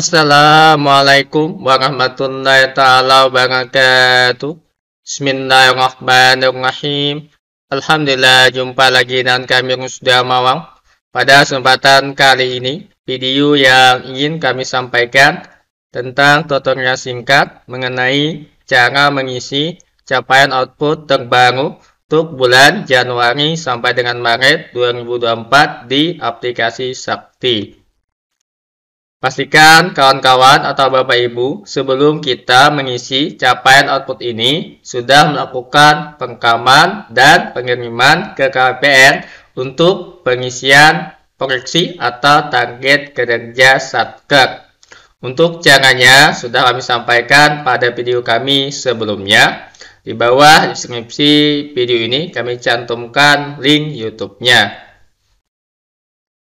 Assalamualaikum warahmatullahi taala wabarakatuh. Bismillahirrahmanirrahim. Alhamdulillah jumpa lagi dengan kami yang sudah Mawang. Pada kesempatan kali ini, video yang ingin kami sampaikan tentang tutorial singkat mengenai cara mengisi capaian output terbaru untuk bulan Januari sampai dengan Maret 2024 di aplikasi Sakti. Pastikan kawan-kawan atau Bapak Ibu sebelum kita mengisi capaian output ini sudah melakukan pengkaman dan pengiriman ke KPN untuk pengisian proyeksi atau target kerja Satker. Untuk caranya sudah kami sampaikan pada video kami sebelumnya. Di bawah deskripsi video ini kami cantumkan link YouTube-nya.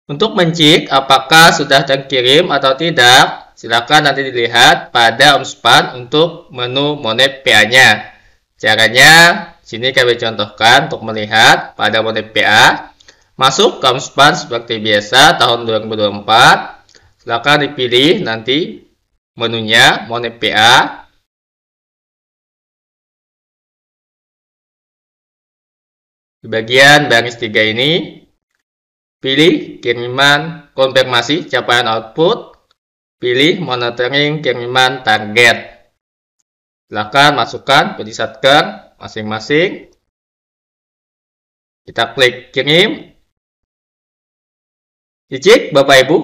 Untuk mencik apakah sudah terkirim atau tidak, silakan nanti dilihat pada umspan untuk menu Monet PA-nya. Caranya, sini kami contohkan untuk melihat pada Monet PA. Masuk ke umspan seperti biasa tahun 2024. Silakan dipilih nanti menunya Monet PA. Di bagian baris 3 ini, Pilih kiriman konfirmasi capaian output. Pilih monitoring kiriman target. Silahkan masukkan perisatkan masing-masing. Kita klik kirim. Dicek Bapak Ibu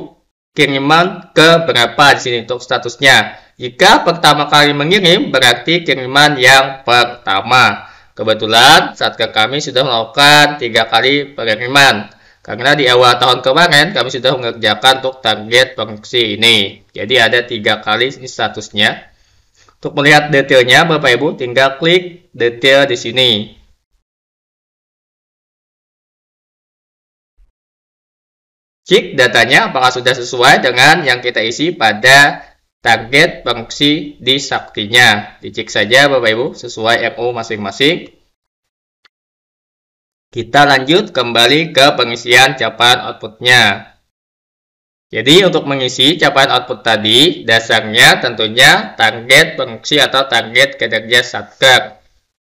kiriman ke berapa di sini untuk statusnya. Jika pertama kali mengirim berarti kiriman yang pertama. Kebetulan saat ke kami sudah melakukan tiga kali pengiriman. Karena di awal tahun kemarin kami sudah mengerjakan untuk target fungsi ini. Jadi ada tiga kali ini statusnya. Untuk melihat detailnya Bapak Ibu tinggal klik detail di sini. Cek datanya apakah sudah sesuai dengan yang kita isi pada target fungsi di saktinya. Dicek saja Bapak Ibu sesuai MU masing-masing. Kita lanjut kembali ke pengisian capaian outputnya. Jadi untuk mengisi capaian output tadi, dasarnya tentunya target pengungsi atau target kinerja satker.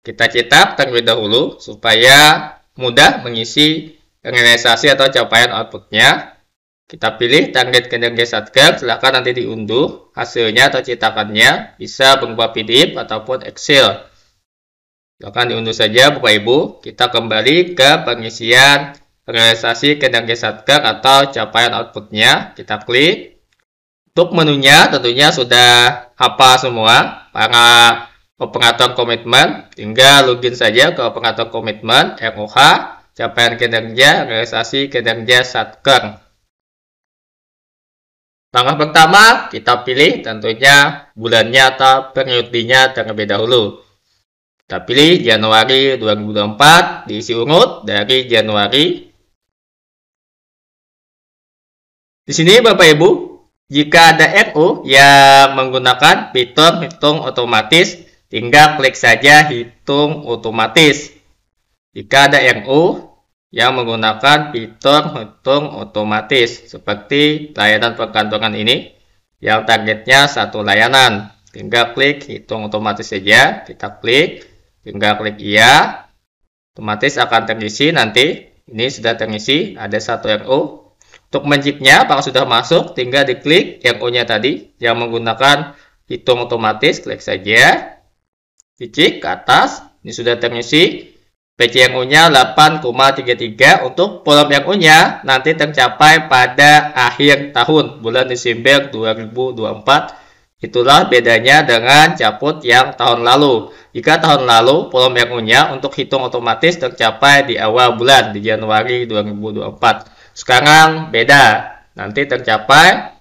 Kita cetak terlebih dahulu supaya mudah mengisi realisasi atau capaian outputnya. Kita pilih target kinerja satker, silahkan nanti diunduh hasilnya atau cetakannya, bisa berupa PDF ataupun Excel. Silahkan diunduh saja Bapak Ibu. Kita kembali ke pengisian realisasi kinerja satker atau capaian outputnya. Kita klik. Untuk menunya tentunya sudah apa semua para operator komitmen. Tinggal login saja ke operator komitmen ROH capaian kinerja realisasi kinerja satker. Langkah pertama, kita pilih tentunya bulannya atau periodenya terlebih dahulu. Kita pilih Januari 2024 diisi urut dari Januari. Di sini Bapak Ibu, jika ada NU yang menggunakan fitur hitung otomatis, tinggal klik saja hitung otomatis. Jika ada NU yang menggunakan fitur hitung otomatis seperti layanan perkantoran ini yang targetnya satu layanan, tinggal klik hitung otomatis saja, kita klik tinggal klik iya otomatis akan terisi nanti ini sudah terisi ada satu RO untuk mencipnya apakah sudah masuk tinggal diklik RO nya tadi yang menggunakan hitung otomatis klik saja dicik ke atas ini sudah terisi yang nya 8,33 untuk volume yang nya nanti tercapai pada akhir tahun bulan Desember 2024 Itulah bedanya dengan caput yang tahun lalu. Jika tahun lalu volume yang punya untuk hitung otomatis tercapai di awal bulan di Januari 2024. Sekarang beda. Nanti tercapai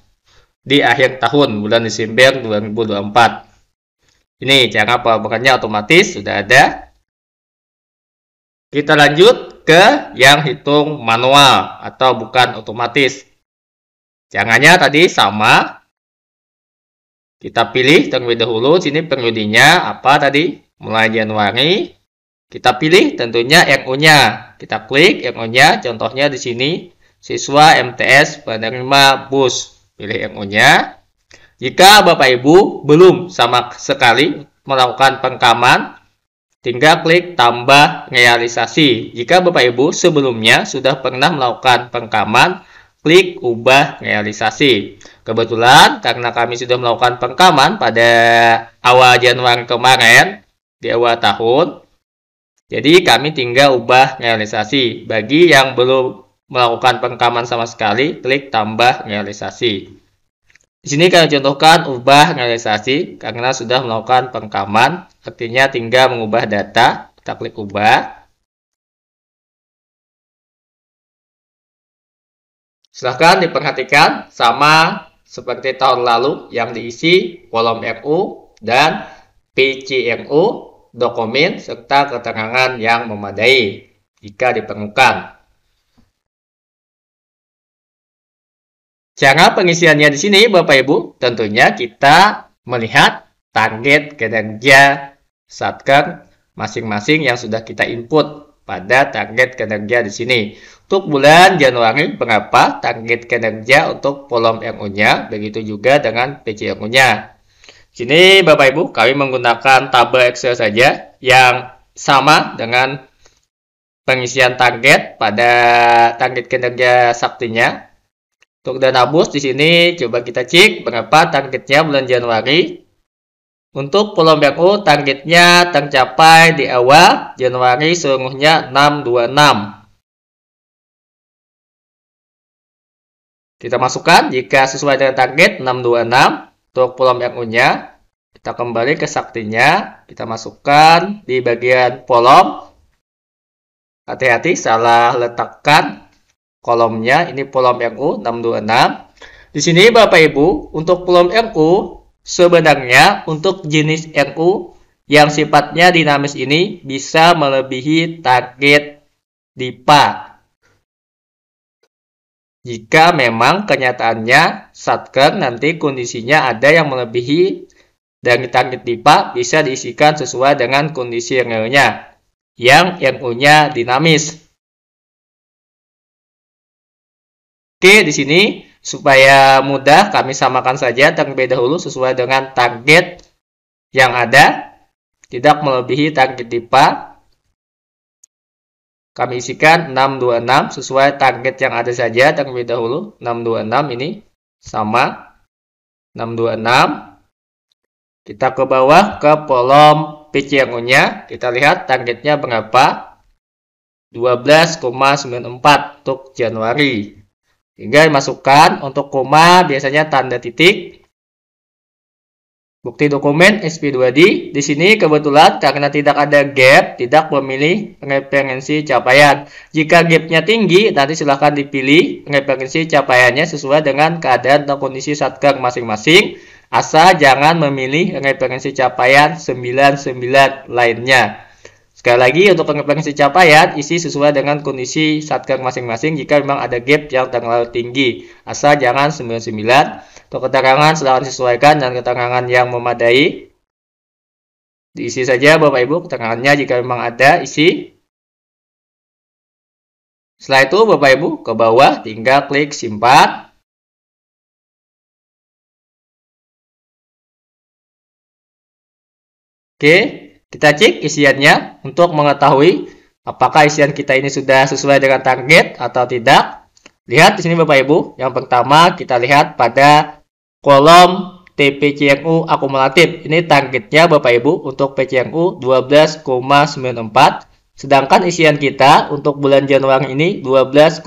di akhir tahun bulan Desember 2024. Ini cara pelaporannya otomatis sudah ada. Kita lanjut ke yang hitung manual atau bukan otomatis. Caranya tadi sama, kita pilih terlebih dahulu, sini periodenya apa tadi? Mulai Januari. Kita pilih tentunya RU-nya. Kita klik RU-nya, contohnya di sini siswa MTS penerima BUS. Pilih RU-nya. Jika Bapak Ibu belum sama sekali melakukan pengkaman, tinggal klik tambah realisasi. Jika Bapak Ibu sebelumnya sudah pernah melakukan pengkaman, klik ubah realisasi. Kebetulan karena kami sudah melakukan pengkaman pada awal Januari kemarin, di awal tahun, jadi kami tinggal ubah realisasi. Bagi yang belum melakukan pengkaman sama sekali, klik tambah realisasi. Di sini kami contohkan ubah realisasi karena sudah melakukan pengkaman, artinya tinggal mengubah data. Kita klik ubah. Silahkan diperhatikan sama seperti tahun lalu yang diisi kolom FU dan PCMU dokumen serta keterangan yang memadai jika diperlukan. Cara pengisiannya di sini Bapak Ibu, tentunya kita melihat target kinerja satker masing-masing yang sudah kita input pada target kinerja di sini. Untuk bulan Januari berapa target kinerja untuk volume RU-nya, begitu juga dengan PCRU-nya. Sini Bapak Ibu kami menggunakan tabel Excel saja yang sama dengan pengisian target pada target kinerja saktinya. Untuk dana bus di sini coba kita cek berapa targetnya bulan Januari untuk Pulau Meru, targetnya tercapai di awal Januari seluruhnya 626. Kita masukkan jika sesuai dengan target 626 untuk Pulau meru nya Kita kembali ke saktinya, kita masukkan di bagian kolom. Hati-hati salah letakkan kolomnya, ini Pulau Meru 626. Di sini Bapak Ibu, untuk Pulau Meru, Sebenarnya untuk jenis NU yang sifatnya dinamis ini bisa melebihi target DIPA. Jika memang kenyataannya satker nanti kondisinya ada yang melebihi dari target DIPA bisa diisikan sesuai dengan kondisi realnya yang nu nya dinamis. Oke, di sini Supaya mudah, kami samakan saja terlebih dahulu sesuai dengan target yang ada, tidak melebihi target IPA. Kami isikan 626 sesuai target yang ada saja terlebih dahulu. 626 ini sama 626. Kita ke bawah ke kolom yang nya kita lihat targetnya berapa? 12,94 untuk Januari. Tinggal masukkan untuk koma biasanya tanda titik. Bukti dokumen SP2D. Di sini kebetulan karena tidak ada gap, tidak memilih referensi capaian. Jika gapnya tinggi, nanti silahkan dipilih referensi capaiannya sesuai dengan keadaan atau kondisi satker masing-masing. Asal jangan memilih referensi capaian 99 lainnya. Sekali lagi untuk pengembangan capaian ya, isi sesuai dengan kondisi satker masing-masing jika memang ada gap yang terlalu tinggi. Asal jangan 99. Untuk keterangan silahkan sesuaikan dan keterangan yang memadai. Diisi saja Bapak Ibu keterangannya jika memang ada isi. Setelah itu Bapak Ibu ke bawah tinggal klik simpan. Oke, kita cek isiannya untuk mengetahui apakah isian kita ini sudah sesuai dengan target atau tidak. Lihat di sini Bapak Ibu, yang pertama kita lihat pada kolom TPCNU akumulatif. Ini targetnya Bapak Ibu untuk PCMU 12,94. Sedangkan isian kita untuk bulan Januari ini 12,94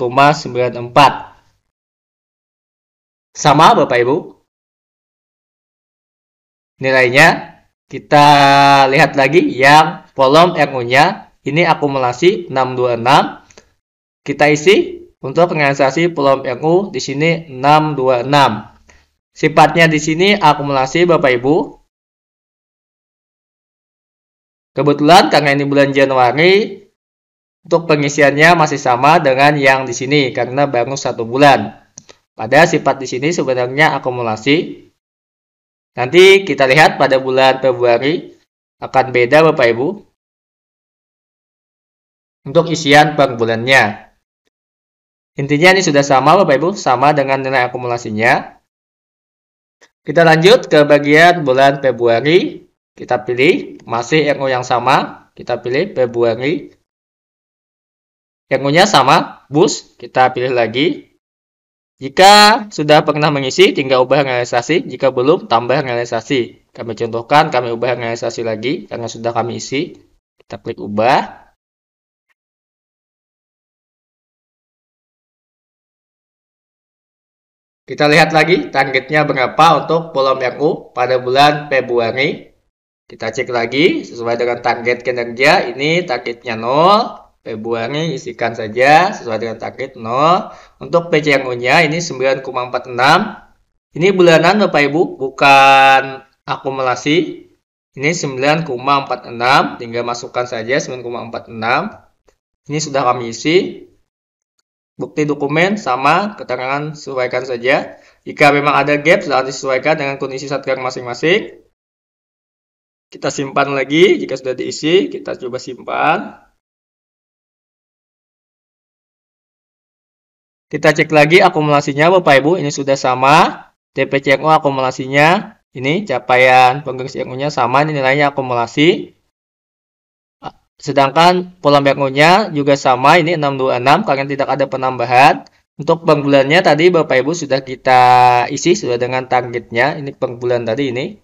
sama Bapak Ibu. Nilainya kita lihat lagi yang kolom RU-nya. Ini akumulasi 626. Kita isi untuk realisasi kolom RU di sini 626. Sifatnya di sini akumulasi Bapak Ibu. Kebetulan karena ini bulan Januari, untuk pengisiannya masih sama dengan yang di sini karena baru satu bulan. Pada sifat di sini sebenarnya akumulasi Nanti kita lihat pada bulan Februari akan beda Bapak Ibu untuk isian per bulannya. Intinya ini sudah sama Bapak Ibu, sama dengan nilai akumulasinya. Kita lanjut ke bagian bulan Februari. Kita pilih masih RO yang sama, kita pilih Februari. RO-nya sama, bus, kita pilih lagi jika sudah pernah mengisi, tinggal ubah realisasi. Jika belum, tambah realisasi. Kami contohkan, kami ubah realisasi lagi karena sudah kami isi. Kita klik ubah. Kita lihat lagi targetnya berapa untuk kolom yang pada bulan Februari. Kita cek lagi sesuai dengan target kinerja. Ini targetnya 0. Februari isikan saja sesuai dengan target 0. Untuk PCRU-nya ini 9,46. Ini bulanan Bapak Ibu bukan akumulasi. Ini 9,46 tinggal masukkan saja 9,46. Ini sudah kami isi. Bukti dokumen sama keterangan sesuaikan saja. Jika memang ada gap sudah disesuaikan dengan kondisi satgas masing-masing. Kita simpan lagi jika sudah diisi, kita coba simpan. Kita cek lagi akumulasinya Bapak Ibu, ini sudah sama. DPCMO akumulasinya, ini capaian penggerak nya sama, ini nilainya akumulasi. Sedangkan pola BMO-nya juga sama, ini 626 kalian tidak ada penambahan. Untuk pengbulannya tadi Bapak Ibu sudah kita isi sudah dengan targetnya, ini pengbulan tadi ini.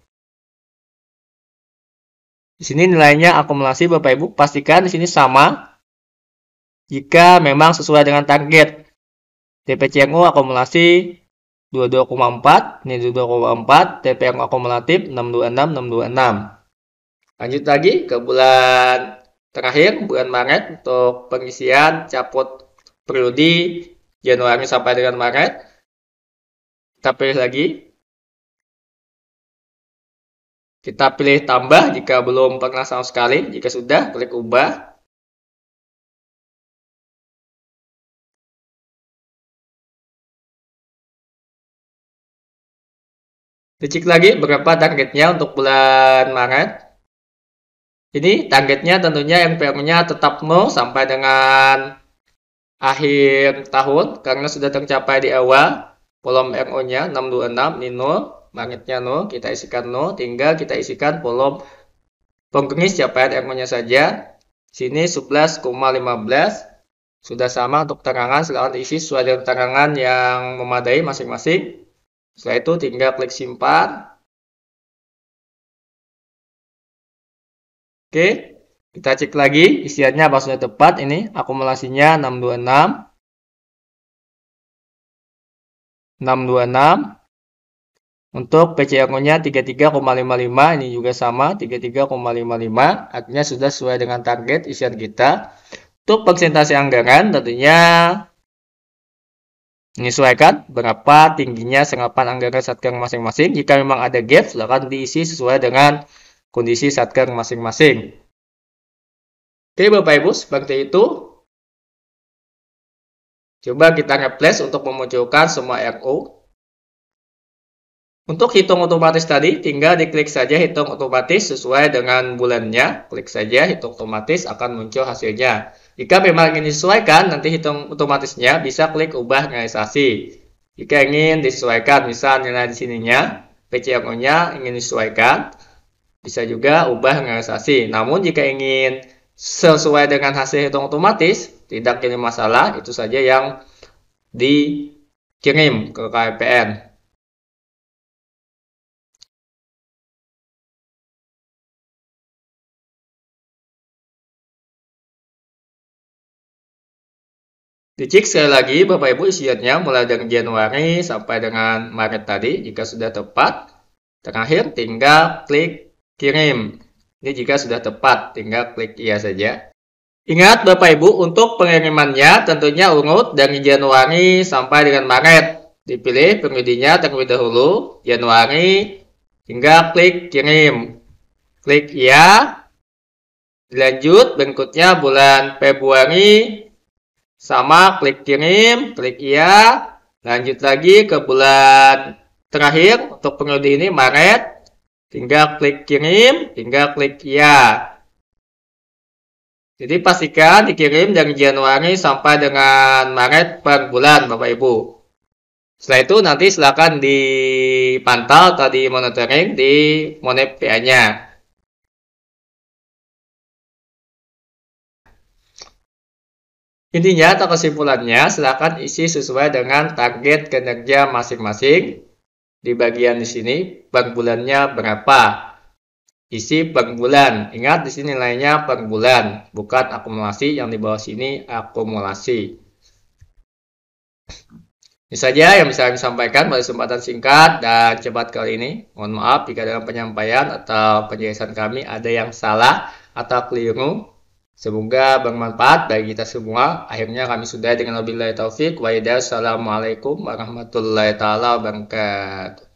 Di sini nilainya akumulasi Bapak Ibu, pastikan di sini sama jika memang sesuai dengan target. TPC yang akumulasi 22,4, ini 22,4, TP yang akumulatif 626, 626. Lanjut lagi ke bulan terakhir, bulan Maret untuk pengisian caput periode Januari sampai dengan Maret. Kita pilih lagi. Kita pilih tambah jika belum pernah sama sekali. Jika sudah, klik ubah. Dicek lagi berapa targetnya untuk bulan Maret. Ini targetnya tentunya NPM-nya tetap nol sampai dengan akhir tahun karena sudah tercapai di awal. Kolom RO-nya 626 ini nol, magnetnya nol, kita isikan nol, tinggal kita isikan kolom penggenis capaian RO-nya saja. Sini 11,15 sudah sama untuk terangan, silahkan diisi sesuai dengan terangan yang memadai masing-masing. Setelah itu tinggal klik simpan. Oke, kita cek lagi isiannya apa sudah tepat ini akumulasinya 626 626 untuk pco nya 33,55 ini juga sama 33,55 artinya sudah sesuai dengan target isian kita. Untuk persentase anggaran tentunya Menyesuaikan berapa tingginya serapan anggaran satker masing-masing. Jika memang ada gap, silakan diisi sesuai dengan kondisi satker masing-masing. Oke Bapak Ibu, seperti itu. Coba kita replace untuk memunculkan semua RO. Untuk hitung otomatis tadi, tinggal diklik saja hitung otomatis sesuai dengan bulannya. Klik saja hitung otomatis akan muncul hasilnya. Jika memang ingin disesuaikan, nanti hitung otomatisnya bisa klik ubah realisasi. Jika ingin disesuaikan, misal nilai di sininya, PCMO-nya ingin disesuaikan, bisa juga ubah realisasi. Namun jika ingin sesuai dengan hasil hitung otomatis, tidak kini masalah, itu saja yang dikirim ke KPN. Dicek sekali lagi Bapak Ibu isiannya mulai dari Januari sampai dengan Maret tadi. Jika sudah tepat, terakhir tinggal klik kirim. Ini jika sudah tepat, tinggal klik iya saja. Ingat Bapak Ibu, untuk pengirimannya tentunya urut dari Januari sampai dengan Maret. Dipilih pengujinya terlebih dahulu, Januari, hingga klik kirim. Klik iya. lanjut berikutnya bulan Februari, sama, klik kirim, klik iya. Lanjut lagi ke bulan terakhir untuk periode ini Maret. Tinggal klik kirim, tinggal klik iya. Jadi pastikan dikirim dari Januari sampai dengan Maret per bulan Bapak Ibu. Setelah itu nanti silakan dipantau atau di monitoring di pa nya Intinya atau kesimpulannya, silakan isi sesuai dengan target kinerja masing-masing. Di bagian di sini, per bulannya berapa? Isi per bulan. Ingat di sini nilainya per bulan, bukan akumulasi. Yang di bawah sini akumulasi. Ini saja yang bisa kami sampaikan pada kesempatan singkat dan cepat kali ini. Mohon maaf jika dalam penyampaian atau penjelasan kami ada yang salah atau keliru. Semoga bermanfaat bagi kita semua. Akhirnya kami sudah dengan wabillahi taufik wa Assalamualaikum warahmatullahi wabarakatuh.